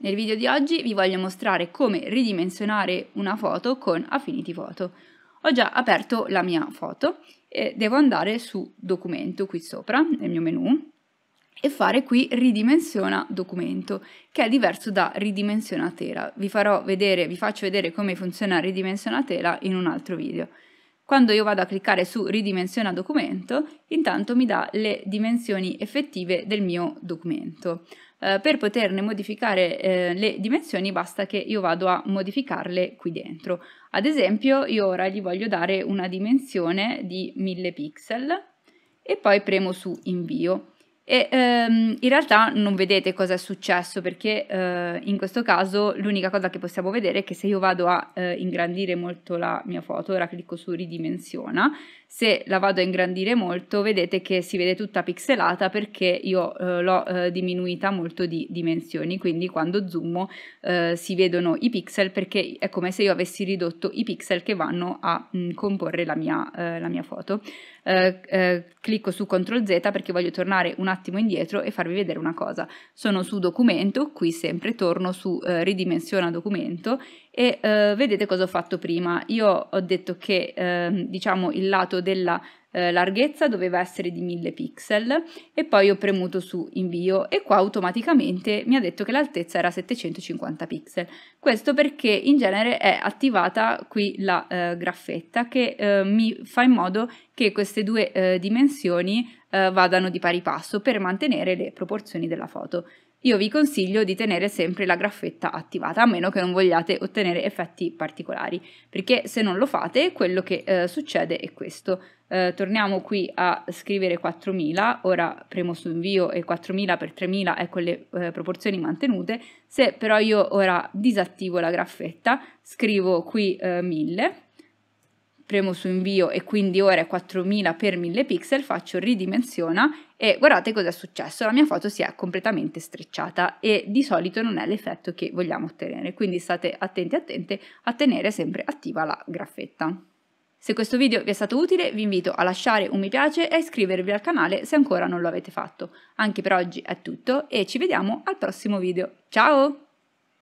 Nel video di oggi vi voglio mostrare come ridimensionare una foto con Affinity Photo. Ho già aperto la mia foto e devo andare su documento qui sopra nel mio menu e fare qui ridimensiona documento che è diverso da ridimensiona tela. Vi, vedere, vi faccio vedere come funziona ridimensiona tela in un altro video. Quando io vado a cliccare su ridimensiona documento, intanto mi dà le dimensioni effettive del mio documento. Eh, per poterne modificare eh, le dimensioni basta che io vado a modificarle qui dentro. Ad esempio io ora gli voglio dare una dimensione di 1000 pixel e poi premo su invio. E ehm, in realtà non vedete cosa è successo perché eh, in questo caso l'unica cosa che possiamo vedere è che se io vado a eh, ingrandire molto la mia foto, ora clicco su ridimensiona, se la vado a ingrandire molto vedete che si vede tutta pixelata perché io eh, l'ho eh, diminuita molto di dimensioni, quindi quando zoomo eh, si vedono i pixel perché è come se io avessi ridotto i pixel che vanno a mh, mm, comporre la mia, eh, la mia foto. clicco su CTRL Z perché voglio tornare un attimo attimo indietro e farvi vedere una cosa. Sono su documento, qui sempre torno su eh, ridimensiona documento e eh, vedete cosa ho fatto prima. Io ho detto che eh, diciamo il lato della eh, larghezza doveva essere di 1000 pixel e poi ho premuto su invio e qua automaticamente mi ha detto che l'altezza era 750 pixel. Questo perché in genere è attivata qui la eh, graffetta che eh, mi fa in modo che queste due eh, dimensioni eh, vadano di pari passo per mantenere le proporzioni della foto. Io vi consiglio di tenere sempre la graffetta attivata, a meno che non vogliate ottenere effetti particolari, perché se non lo fate quello che eh, succede è questo. Eh, torniamo qui a scrivere 4000, ora premo su invio e 4000 per 3000 è con le eh, proporzioni mantenute, se però io ora disattivo la graffetta, scrivo qui 1000, eh, premo su invio e quindi ora è 4000 per 1000 pixel, faccio ridimensiona e guardate cosa è successo, la mia foto si è completamente strecciata e di solito non è l'effetto che vogliamo ottenere, quindi state attenti attente a tenere sempre attiva la graffetta. Se questo video vi è stato utile vi invito a lasciare un mi piace e a iscrivervi al canale se ancora non lo avete fatto. Anche per oggi è tutto e ci vediamo al prossimo video. Ciao!